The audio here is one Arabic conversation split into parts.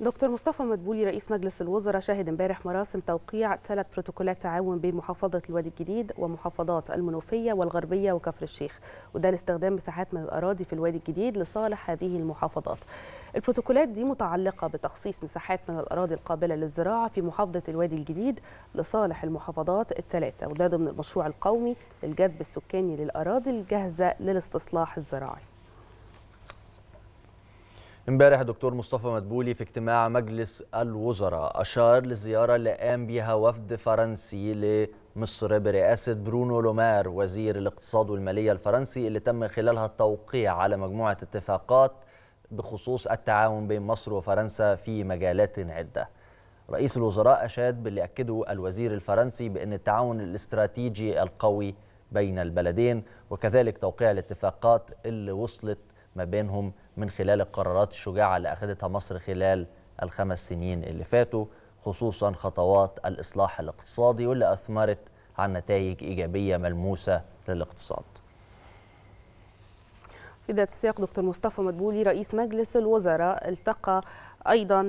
دكتور مصطفى مدبولي رئيس مجلس الوزراء شهد امبارح مراسم توقيع ثلاث بروتوكولات تعاون بين محافظة الوادي الجديد ومحافظات المنوفية والغربية وكفر الشيخ وده لاستخدام مساحات من الأراضي في الوادي الجديد لصالح هذه المحافظات البروتوكولات دي متعلقة بتخصيص مساحات من الأراضي القابلة للزراعة في محافظة الوادي الجديد لصالح المحافظات الثلاثة وده ضمن المشروع القومي للجذب السكاني للأراضي الجاهزة للاستصلاح الزراعي امبارح دكتور مصطفى مدبولي في اجتماع مجلس الوزراء أشار للزيارة اللي قام بها وفد فرنسي لمصر برئاسة برونو لومار وزير الاقتصاد والمالية الفرنسي اللي تم خلالها التوقيع على مجموعة اتفاقات بخصوص التعاون بين مصر وفرنسا في مجالات عدة رئيس الوزراء أشاد باللي أكده الوزير الفرنسي بأن التعاون الاستراتيجي القوي بين البلدين وكذلك توقيع الاتفاقات اللي وصلت ما بينهم من خلال القرارات الشجاعة اللي أخذتها مصر خلال الخمس سنين اللي فاتوا خصوصا خطوات الإصلاح الاقتصادي واللي أثمرت عن نتائج إيجابية ملموسة للاقتصاد في ذات السياق دكتور مصطفى مدبولي رئيس مجلس الوزراء التقى ايضا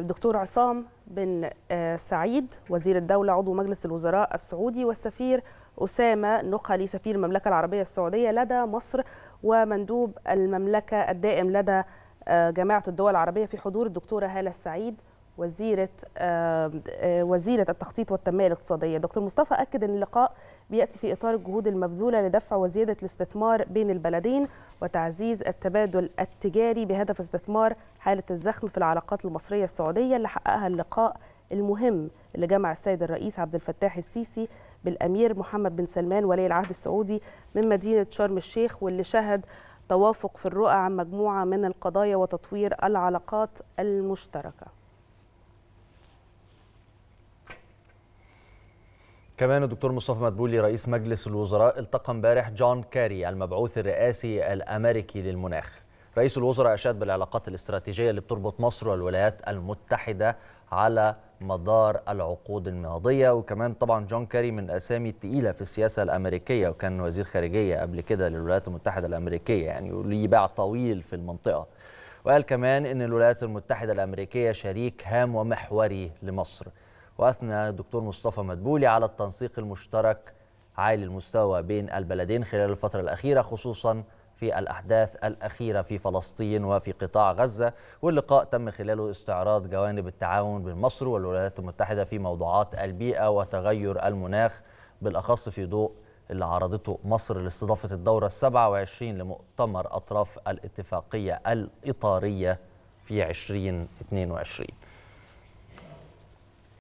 دكتور عصام بن آه، سعيد وزير الدولة عضو مجلس الوزراء السعودي والسفير أسامة نقلي سفير المملكة العربية السعودية لدى مصر ومندوب المملكة الدائم لدى آه، جماعة الدول العربية في حضور الدكتورة هالة السعيد وزيره آه، وزيره التخطيط والتنميه الاقتصاديه دكتور مصطفى اكد ان اللقاء بياتي في اطار الجهود المبذوله لدفع وزياده الاستثمار بين البلدين وتعزيز التبادل التجاري بهدف استثمار حاله الزخم في العلاقات المصريه السعوديه اللي حققها اللقاء المهم اللي جمع السيد الرئيس عبد الفتاح السيسي بالامير محمد بن سلمان ولي العهد السعودي من مدينه شرم الشيخ واللي شهد توافق في الرؤى عن مجموعه من القضايا وتطوير العلاقات المشتركه كمان الدكتور مصطفى مدبولي رئيس مجلس الوزراء التقى امبارح جون كاري المبعوث الرئاسي الامريكي للمناخ. رئيس الوزراء اشاد بالعلاقات الاستراتيجيه اللي بتربط مصر والولايات المتحده على مدار العقود الماضيه وكمان طبعا جون كاري من الاسامي الثقيله في السياسه الامريكيه وكان وزير خارجيه قبل كده للولايات المتحده الامريكيه يعني وليه باع طويل في المنطقه. وقال كمان ان الولايات المتحده الامريكيه شريك هام ومحوري لمصر. وأثنى الدكتور مصطفى مدبولي على التنسيق المشترك عالي المستوى بين البلدين خلال الفترة الأخيرة خصوصا في الأحداث الأخيرة في فلسطين وفي قطاع غزة واللقاء تم خلاله استعراض جوانب التعاون بين مصر والولايات المتحدة في موضوعات البيئة وتغير المناخ بالأخص في ضوء اللي عرضته مصر لاستضافة الدورة 27 لمؤتمر أطراف الاتفاقية الإطارية في 2022